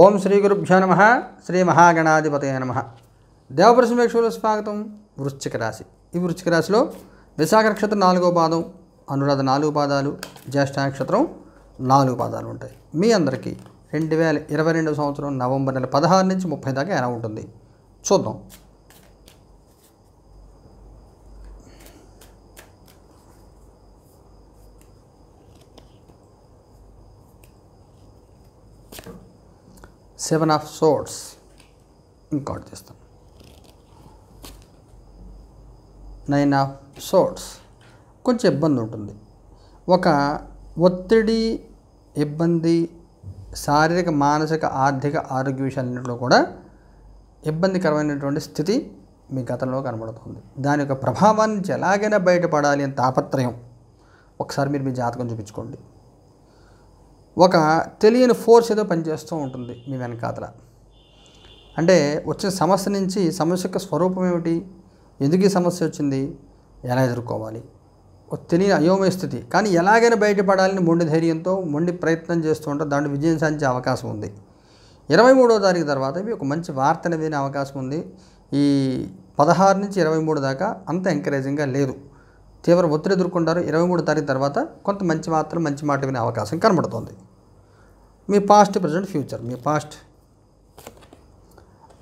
ఓం శ్రీ గురుభ్యో నమ శ్రీ మహాగణాధిపతయ నమ దేవపురుషమేక్షులు స్వాగతం వృశ్చిక రాశి ఈ వృశ్చిక రాశిలో విశాఖ నక్షత్రం నాలుగో పాదం అనురాధ నాలుగు పాదాలు జ్యేష్ఠ నక్షత్రం నాలుగు పాదాలు ఉంటాయి మీ అందరికీ రెండు వేల ఇరవై రెండవ సంవత్సరం నవంబర్ నెల పదహారు నుంచి ముప్పై దాకా ఎలా ఉంటుంది చూద్దాం సెవెన్ ఆఫ్ సోర్ట్స్ ఇంకోటి చేస్తాం నైన్ ఆఫ్ సోర్ట్స్ కొంచెం ఇబ్బంది ఉంటుంది ఒక ఒత్తిడి ఇబ్బంది శారీరక మానసిక ఆర్థిక ఆరోగ్య విషయాలన్నింటిలో కూడా ఇబ్బందికరమైనటువంటి స్థితి మీ గతంలో కనబడుతుంది దాని యొక్క ప్రభావాన్ని నుంచి ఎలాగైనా బయటపడాలి అని తాపత్రయం ఒకసారి మీరు మీ జాతకం చూపించుకోండి ఒక తెలియని ఫోర్స్ ఏదో పనిచేస్తూ ఉంటుంది మీ వెనకాతల అంటే వచ్చిన సమస్య నుంచి సమస్య యొక్క స్వరూపం ఏమిటి ఎందుకు ఈ సమస్య వచ్చింది ఎలా ఎదుర్కోవాలి తెలియని అయోమయ స్థితి కానీ ఎలాగైనా బయటపడాలని మొండి ధైర్యంతో మొండి ప్రయత్నం చేస్తూ ఉంటే దాంట్లో విజయం సాధించే అవకాశం ఉంది ఇరవై మూడో తారీఖు తర్వాత ఇవి ఒక మంచి వార్తను వినే అవకాశం ఉంది ఈ పదహారు నుంచి ఇరవై మూడు దాకా అంత ఎంకరేజింగ్గా లేదు తీవ్ర ఒత్తిడి ఎదుర్కొంటారు ఇరవై మూడు తారీఖు తర్వాత కొంత మంచి మాత్రం మంచి మాట వినే అవకాశం కనబడుతుంది మీ పాస్ట్ ప్రజెంట్ ఫ్యూచర్ మీ పాస్ట్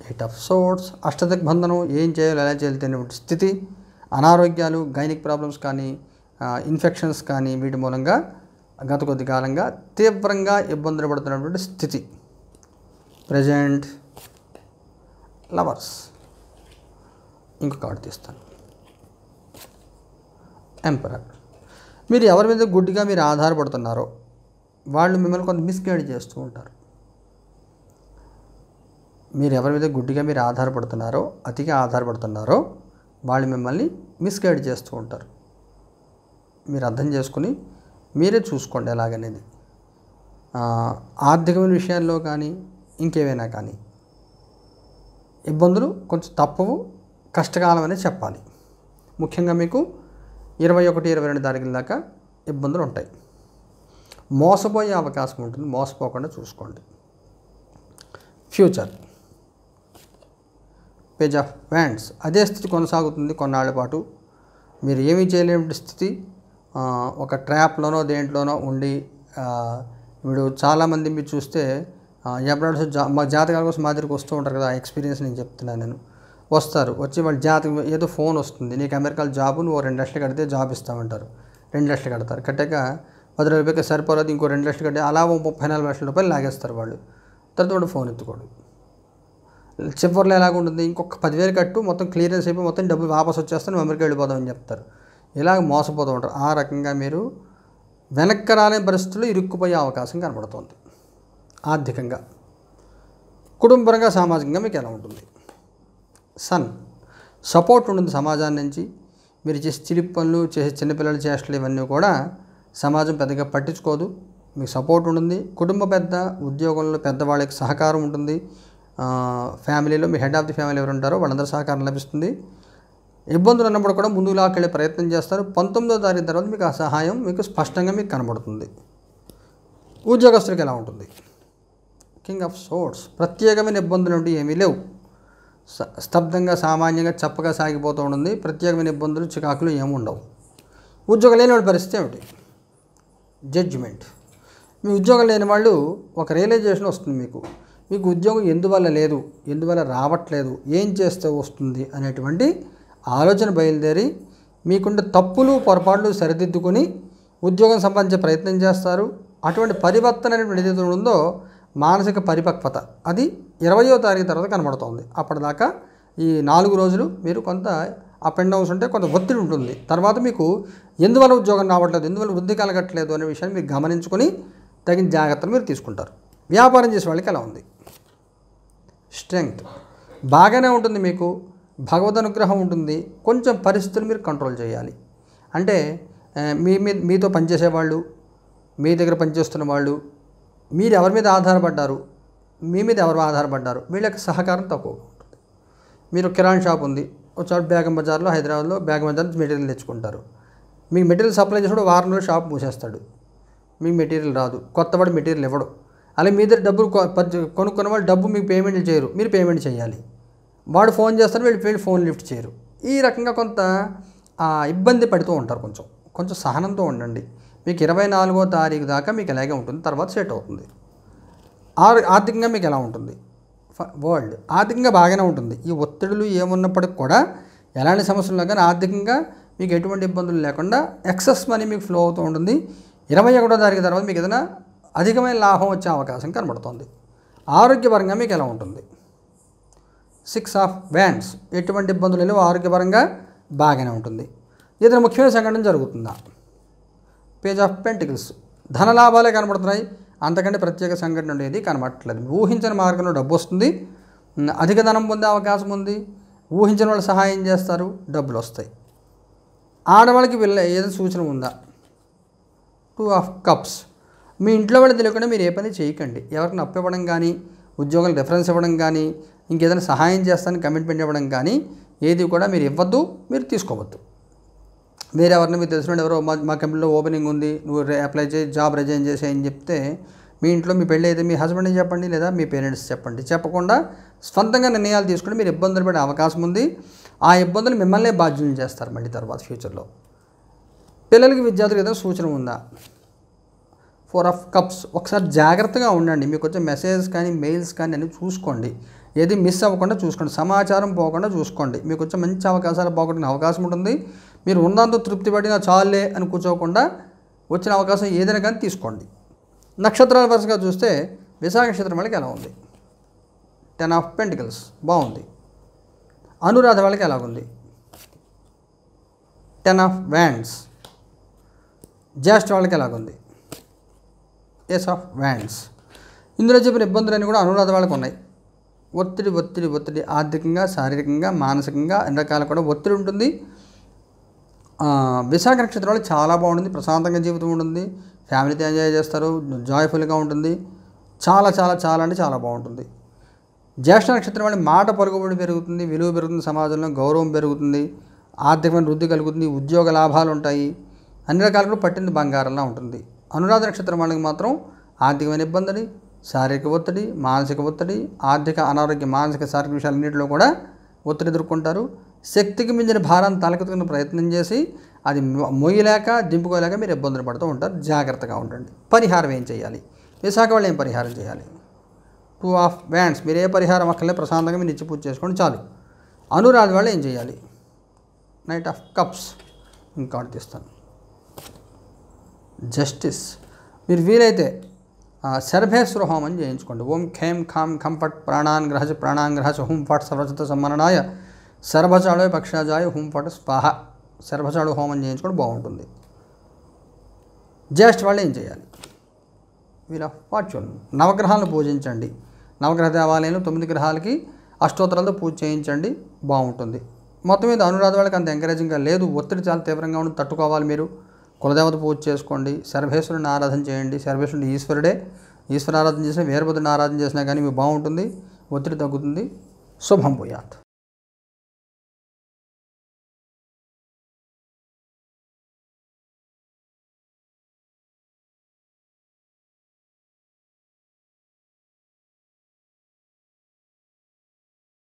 ఎయిట్ ఆఫ్ సోర్ట్స్ అష్టదిగ్బంధనం ఏం చేయాలో ఎలా చేయాలి స్థితి అనారోగ్యాలు గైనిక్ ప్రాబ్లమ్స్ కానీ ఇన్ఫెక్షన్స్ కానీ వీటి మూలంగా గత కొద్ది కాలంగా తీవ్రంగా ఇబ్బందులు పడుతున్నటువంటి స్థితి ప్రజెంట్ లవర్స్ ఇంకొక కార్డు తీస్తాను ఎంపరర్ మీరు ఎవరి మీద గుడ్డిగా మీరు ఆధారపడుతున్నారో వాళ్ళు మిమ్మల్ని కొంత మిస్గైడ్ చేస్తూ ఉంటారు మీరు ఎవరి మీద గుడ్డిగా మీరు ఆధారపడుతున్నారో అతిగా ఆధారపడుతున్నారో వాళ్ళు మిమ్మల్ని మిస్గైడ్ చేస్తూ ఉంటారు మీరు అర్థం చేసుకుని మీరే చూసుకోండి ఎలాగనేది ఆర్థికమైన విషయాల్లో కానీ ఇంకేవైనా కానీ ఇబ్బందులు కొంచెం తప్పవు కష్టకాలం అనేది చెప్పాలి ముఖ్యంగా మీకు ఇరవై ఒకటి ఇరవై రెండు తారీఖుల దాకా ఇబ్బందులు ఉంటాయి మోసపోయే అవకాశం ఉంటుంది మోసపోకుండా చూసుకోండి ఫ్యూచర్ పేజ్ ఆఫ్ ప్యాంట్స్ అదే స్థితి కొనసాగుతుంది కొన్నాళ్ళ పాటు మీరు ఏమీ చేయలేని స్థితి ఒక ట్రాప్లోనో దేంట్లోనో ఉండి వీడు చాలామంది మీరు చూస్తే ఎప్పుడూ జా మా జాతకాల కోసం మా దగ్గరికి వస్తూ ఉంటారు కదా ఎక్స్పీరియన్స్ నేను చెప్తున్నాను నేను వస్తారు వచ్చి వాళ్ళు జాతకం ఏదో ఫోన్ వస్తుంది నీకు అమెరికాలో జాబ్ నువ్వు రెండు లక్షలు కడితే జాబ్ ఇస్తామంటారు రెండు లక్షలు కడతారు కట్టాక పది రూపాయలకి సరిపోలేదు ఇంకో రెండు లక్షలు కట్టే అలా ముప్పై నాలుగు లక్షల రూపాయలు లాగేస్తారు వాళ్ళు తర్వాత వాడు ఫోన్ ఎత్తుకోడు చివరిలో ఎలాగుంటుంది ఇంకొక పదివేలు కట్టు మొత్తం క్లియరెన్స్ అయిపోయి మొత్తం డబ్బులు వాపస్ వచ్చేస్తాను అమెరికా వెళ్ళిపోదామని చెప్తారు ఇలాగ మోసపోతూ ఉంటారు ఆ రకంగా మీరు వెనక్కి రాలేని పరిస్థితుల్లో ఇరుక్కుపోయే అవకాశం కనబడుతుంది ఆర్థికంగా కుటుంబరంగా సామాజికంగా మీకు ఎలా ఉంటుంది సన్ సపోర్ట్ ఉంటుంది సమాజం నుంచి మీరు చేసే చిరి పనులు చేసే చిన్నపిల్లల చేష్టలు ఇవన్నీ కూడా సమాజం పెద్దగా పట్టించుకోదు మీకు సపోర్ట్ ఉంటుంది కుటుంబ పెద్ద ఉద్యోగంలో పెద్దవాళ్ళకి సహకారం ఉంటుంది ఫ్యామిలీలో మీ హెడ్ ఆఫ్ ది ఫ్యామిలీ ఎవరు ఉంటారో వాళ్ళందరూ సహకారం లభిస్తుంది ఇబ్బందులు ఉన్నప్పుడు కూడా ముందుకు లాక్కెళ్ళే ప్రయత్నం చేస్తారు పంతొమ్మిదో తారీఖు తర్వాత మీకు ఆ సహాయం మీకు స్పష్టంగా మీకు కనబడుతుంది ఉద్యోగస్తులకు ఎలా ఉంటుంది కింగ్ ఆఫ్ సోర్ట్స్ ప్రత్యేకమైన ఇబ్బందులు అంటే ఏమీ లేవు స్తబ్దంగా సామాన్యంగా చప్పగా సాగిపోతూ ఉంటుంది ప్రత్యేకమైన ఇబ్బందులు చికాకులు ఏమి ఉండవు ఉద్యోగం లేని వాళ్ళ పరిస్థితి ఏమిటి జడ్జిమెంట్ మీ ఉద్యోగం లేని వాళ్ళు ఒక రియలైజేషన్ వస్తుంది మీకు మీకు ఉద్యోగం ఎందువల్ల లేదు ఎందువల్ల రావట్లేదు ఏం చేస్తే వస్తుంది అనేటువంటి ఆలోచన బయలుదేరి మీకుండ తప్పులు పొరపాట్లు సరిదిద్దుకొని ఉద్యోగం సంపాదించే ప్రయత్నం చేస్తారు అటువంటి పరివర్తన అనేటువంటి ఏదైతే ఉందో మానసిక పరిపక్వత అది ఇరవయో తారీఖు తర్వాత కనబడుతోంది అప్పటిదాకా ఈ నాలుగు రోజులు మీరు కొంత అప్ అండ్ డౌన్స్ ఉంటే కొంత ఒత్తిడి ఉంటుంది తర్వాత మీకు ఎందువల్ల ఉద్యోగం రావట్లేదు ఎందువల్ల వృద్ధి కలగట్లేదు అనే విషయాన్ని మీరు గమనించుకొని తగిన జాగ్రత్తలు మీరు తీసుకుంటారు వ్యాపారం చేసే వాళ్ళకి ఎలా ఉంది స్ట్రెంగ్త్ బాగానే ఉంటుంది మీకు భగవద్ అనుగ్రహం ఉంటుంది కొంచెం పరిస్థితులు మీరు కంట్రోల్ చేయాలి అంటే మీ మీ మీతో పనిచేసేవాళ్ళు మీ దగ్గర పనిచేస్తున్న వాళ్ళు మీరు ఎవరి మీద ఆధారపడ్డారు మీ మీద ఎవరు ఆధారపడ్డారు యొక్క సహకారం తక్కువ ఉంటుంది మీరు కిరాణ్ షాప్ ఉంది ఒకసారి బ్యాగం బజార్లో హైదరాబాద్లో బ్యాగం బజార్ నుంచి మెటీరియల్ తెచ్చుకుంటారు మీకు మెటీరియల్ సప్లై చేసినప్పుడు వారం రోజులు షాప్ మూసేస్తాడు మీకు మెటీరియల్ రాదు కొత్తవాడు మెటీరియల్ ఇవ్వడు అలాగే మీ దగ్గర డబ్బులు కొనుక్కున్న వాళ్ళు డబ్బు మీకు పేమెంట్లు చేయరు మీరు పేమెంట్ చేయాలి వాడు ఫోన్ చేస్తారు వీళ్ళు వీళ్ళు ఫోన్ లిఫ్ట్ చేయరు ఈ రకంగా కొంత ఇబ్బంది పడుతూ ఉంటారు కొంచెం కొంచెం సహనంతో ఉండండి మీకు ఇరవై నాలుగో తారీఖు దాకా మీకు ఇలాగే ఉంటుంది తర్వాత సెట్ అవుతుంది ఆర్థికంగా మీకు ఎలా ఉంటుంది వరల్డ్ ఆర్థికంగా బాగానే ఉంటుంది ఈ ఒత్తిడులు ఏమున్నప్పటికి కూడా ఎలాంటి సమస్యలు కానీ ఆర్థికంగా మీకు ఎటువంటి ఇబ్బందులు లేకుండా ఎక్సెస్ మనీ మీకు ఫ్లో అవుతూ ఉంటుంది ఇరవై ఒకటో తారీఖు తర్వాత మీకు ఏదైనా అధికమైన లాభం వచ్చే అవకాశం కనబడుతుంది ఆరోగ్యపరంగా మీకు ఎలా ఉంటుంది సిక్స్ ఆఫ్ వ్యాండ్స్ ఎటువంటి ఇబ్బందులు లేవు ఆరోగ్యపరంగా బాగానే ఉంటుంది ఇతర ముఖ్యమైన సంఘటన జరుగుతుందా పేజ్ ఆఫ్ పెంటికల్స్ ధన లాభాలే కనబడుతున్నాయి అంతకంటే ప్రత్యేక సంఘటన ఉండేది కనబడట్లేదు ఊహించిన మార్గంలో డబ్బు వస్తుంది అధిక ధనం పొందే అవకాశం ఉంది ఊహించిన వాళ్ళు సహాయం చేస్తారు డబ్బులు వస్తాయి ఆడవాళ్ళకి వెళ్ళే ఏదైనా సూచన ఉందా టూ ఆఫ్ కప్స్ మీ ఇంట్లో వాళ్ళు తెలియకుండా మీరు ఏ పని చేయకండి ఎవరికి నప్పివ్వడం కానీ ఉద్యోగాలు రెఫరెన్స్ ఇవ్వడం కానీ ఇంకేదైనా సహాయం చేస్తానని కమిట్మెంట్ ఇవ్వడం కానీ ఏది కూడా మీరు ఇవ్వద్దు మీరు తీసుకోవద్దు వేరే ఎవరిని మీరు తెలుసుకుంటే ఎవరో మా మా కంపెనీలో ఓపెనింగ్ ఉంది నువ్వు అప్లై చేసి జాబ్ రిజైన్ అని చెప్తే మీ ఇంట్లో మీ పెళ్ళి అయితే మీ హస్బెండ్ని చెప్పండి లేదా మీ పేరెంట్స్ చెప్పండి చెప్పకుండా స్వంతంగా నిర్ణయాలు తీసుకుని మీరు ఇబ్బందులు పడే అవకాశం ఉంది ఆ ఇబ్బందులు మిమ్మల్నే బాధ్యులు చేస్తారు మళ్ళీ తర్వాత ఫ్యూచర్లో పిల్లలకి విద్యార్థులకు ఏదైనా సూచన ఉందా ఫోర్ ఆఫ్ కప్స్ ఒకసారి జాగ్రత్తగా ఉండండి మీకు వచ్చే మెసేజ్ కానీ మెయిల్స్ కానీ అన్నీ చూసుకోండి ఏది మిస్ అవ్వకుండా చూసుకోండి సమాచారం పోకుండా చూసుకోండి మీకు వచ్చే మంచి అవకాశాలు పోగొట్టిన అవకాశం ఉంటుంది మీరు ఉన్నంత తృప్తి పడిన చాలే అని కూర్చోకుండా వచ్చిన అవకాశం ఏదైనా కానీ తీసుకోండి నక్షత్రాల వరుసగా చూస్తే విశాఖ నక్షత్రం వాళ్ళకి ఎలా ఉంది టెన్ ఆఫ్ పెంటికల్స్ బాగుంది అనురాధ వాళ్ళకి ఎలాగుంది టెన్ ఆఫ్ వ్యాండ్స్ జ్యేష్ఠ వాళ్ళకి ఎలాగుంది ఎస్ ఆఫ్ వ్యాండ్స్ ఇందులో చెప్పిన ఇబ్బందులన్నీ కూడా అనురాధ వాళ్ళకు ఉన్నాయి ఒత్తిడి ఒత్తిడి ఒత్తిడి ఆర్థికంగా శారీరకంగా మానసికంగా అన్ని రకాల కూడా ఒత్తిడి ఉంటుంది విశాఖ నక్షత్రాలు చాలా బాగుంటుంది ప్రశాంతంగా జీవితం ఉంటుంది ఫ్యామిలీతో ఎంజాయ్ చేస్తారు జాయ్ఫుల్గా ఉంటుంది చాలా చాలా చాలా అంటే చాలా బాగుంటుంది జ్యేష్ఠ నక్షత్రం అంటే మాట పరుగుబడి పెరుగుతుంది విలువ పెరుగుతుంది సమాజంలో గౌరవం పెరుగుతుంది ఆర్థికమైన వృద్ధి కలుగుతుంది ఉద్యోగ లాభాలు ఉంటాయి అన్ని రకాలు కూడా పట్టింది బంగారంలా ఉంటుంది అనురాధ నక్షత్రం వాళ్ళకి మాత్రం ఆర్థికమైన ఇబ్బందులు శారీరక ఒత్తిడి మానసిక ఒత్తిడి ఆర్థిక అనారోగ్య మానసిక శారీరక విషయాలన్నింటిలో కూడా ఒత్తిడి ఎదుర్కొంటారు శక్తికి మించిన భారాన్ని తలకెత్తుకునే ప్రయత్నం చేసి అది మొయ్యలేక దింపుకోలేక మీరు ఇబ్బందులు పడుతూ ఉంటారు జాగ్రత్తగా ఉండండి పరిహారం ఏం చేయాలి విశాఖ వాళ్ళు ఏం పరిహారం చేయాలి టూ ఆఫ్ వ్యాండ్స్ మీరు ఏ పరిహారం అక్కర్లే ప్రశాంతంగా మీరు ఇచ్చి పూజ చేసుకోండి చాలు అనురాధ వాళ్ళు ఏం చేయాలి నైట్ ఆఫ్ కప్స్ ఇంకోటి తీస్తాను జస్టిస్ మీరు వీలైతే శర్భేశ్వర హోమం చేయించుకోండి ఓం ఖేం ఖాం ఖం పట్ ప్రాణాన్ గ్రహజ ప్రాణాన్ గ్రహజ హుం ఫట్ సర్వచత సంమరణాయ శర్భచాళు పక్షాజాయ హుం ఫట్ స్పాహ సర్భచాడు హోమం చేయించుకోండి బాగుంటుంది జ్యేష్ఠ వాళ్ళు ఏం చేయాలి వీళ్ళ ఫార్చ్యూన్ నవగ్రహాలను పూజించండి నవగ్రహ దేవాలయంలో తొమ్మిది గ్రహాలకి అష్టోత్తరాలతో పూజ చేయించండి బాగుంటుంది మొత్తం మీద అనురాధ వాళ్ళకి అంత ఎంకరేజింగ్గా లేదు ఒత్తిడి చాలా తీవ్రంగా ఉండి తట్టుకోవాలి మీరు కులదేవత పూజ చేసుకోండి సర్వేశ్వరుని ఆరాధన చేయండి సర్వేశ్వరుడు ఈశ్వరుడే ఈశ్వర ఆరాధన చేసినా వీరభద్రుని ఆరాధన చేసినా కానీ మీకు బాగుంటుంది ఒత్తిడి తగ్గుతుంది శుభం పోయాత్